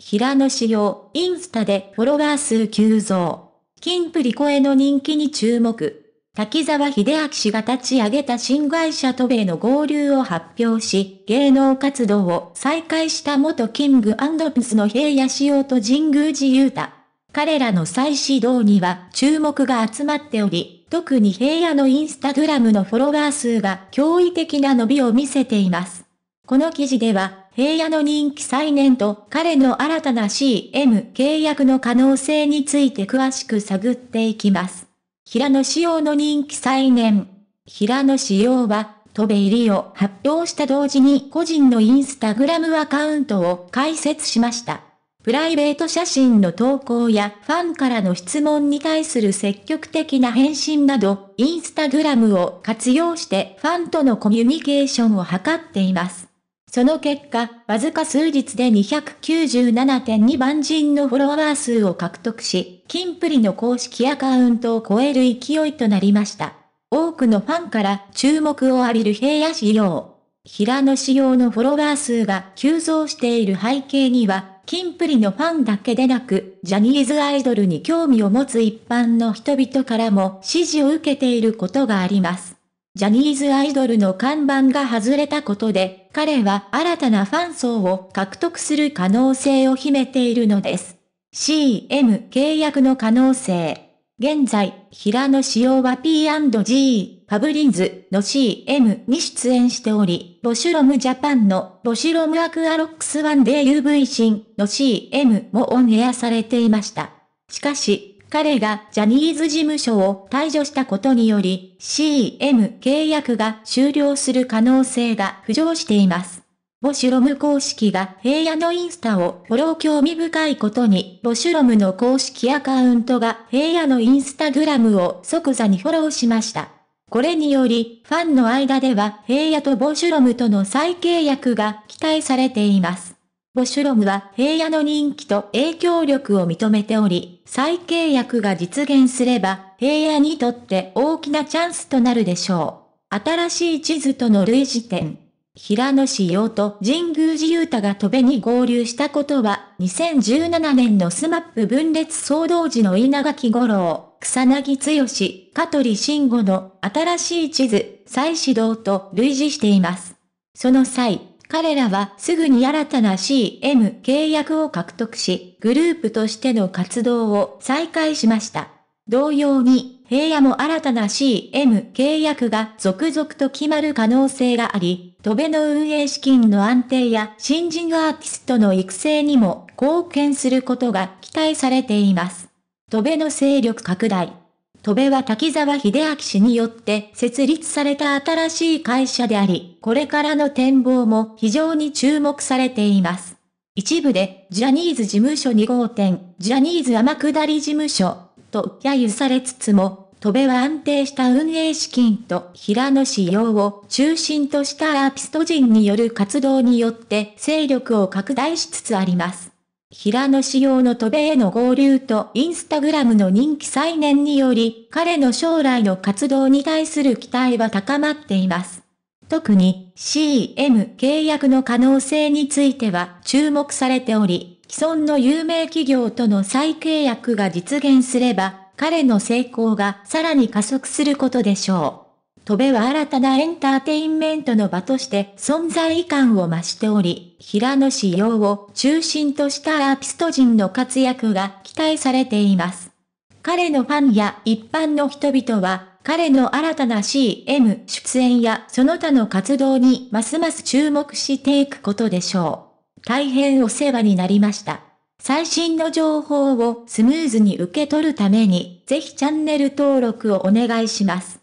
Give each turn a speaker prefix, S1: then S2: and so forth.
S1: 平野紫耀、インスタでフォロワー数急増。キンプリ声の人気に注目。滝沢秀明氏が立ち上げた新会社渡米の合流を発表し、芸能活動を再開した元キングピスの平野紫耀と神宮寺雄太。彼らの再始動には注目が集まっており、特に平野のインスタグラムのフォロワー数が驚異的な伸びを見せています。この記事では、平野の人気再燃と彼の新たな CM 契約の可能性について詳しく探っていきます。平野仕様の人気再燃。平野仕様は、戸部入りを発表した同時に個人のインスタグラムアカウントを開設しました。プライベート写真の投稿やファンからの質問に対する積極的な返信など、インスタグラムを活用してファンとのコミュニケーションを図っています。その結果、わずか数日で297.2万人のフォロワー数を獲得し、金プリの公式アカウントを超える勢いとなりました。多くのファンから注目を浴びる平野仕様。平野仕様のフォロワー数が急増している背景には、金プリのファンだけでなく、ジャニーズアイドルに興味を持つ一般の人々からも支持を受けていることがあります。ジャニーズアイドルの看板が外れたことで、彼は新たなファン層を獲得する可能性を秘めているのです。CM 契約の可能性。現在、平野紫耀は P&G、パブリンズの CM に出演しており、ロシュロムジャパンのロシュロムアクアロックスワンデー UV 新の CM もオンエアされていました。しかし、彼がジャニーズ事務所を退場したことにより、CM 契約が終了する可能性が浮上しています。ボシュロム公式が平野のインスタをフォロー興味深いことに、ボシュロムの公式アカウントが平野のインスタグラムを即座にフォローしました。これにより、ファンの間では平野とボシュロムとの再契約が期待されています。ボシュロムは平野の人気と影響力を認めており、再契約が実現すれば、平野にとって大きなチャンスとなるでしょう。新しい地図との類似点。平野志陽と神宮寺雄太が戸辺に合流したことは、2017年のスマップ分裂騒動時の稲垣五郎、草薙剛、香取慎吾の新しい地図、再始動と類似しています。その際、彼らはすぐに新たな CM 契約を獲得し、グループとしての活動を再開しました。同様に、平野も新たな CM 契約が続々と決まる可能性があり、戸辺の運営資金の安定や新人アーティストの育成にも貢献することが期待されています。戸辺の勢力拡大。戸部は滝沢秀明氏によって設立された新しい会社であり、これからの展望も非常に注目されています。一部で、ジャニーズ事務所2号店、ジャニーズ天下り事務所、と揶揄されつつも、戸部は安定した運営資金と平野仕様を中心としたアーティスト陣による活動によって勢力を拡大しつつあります。平野紫耀の渡米への合流とインスタグラムの人気再燃により、彼の将来の活動に対する期待は高まっています。特に CM 契約の可能性については注目されており、既存の有名企業との再契約が実現すれば、彼の成功がさらに加速することでしょう。戸辺は新たなエンターテインメントの場として存在感を増しており、平野志陽を中心としたアーティスト陣の活躍が期待されています。彼のファンや一般の人々は、彼の新たな CM 出演やその他の活動にますます注目していくことでしょう。大変お世話になりました。最新の情報をスムーズに受け取るために、ぜひチャンネル登録をお願いします。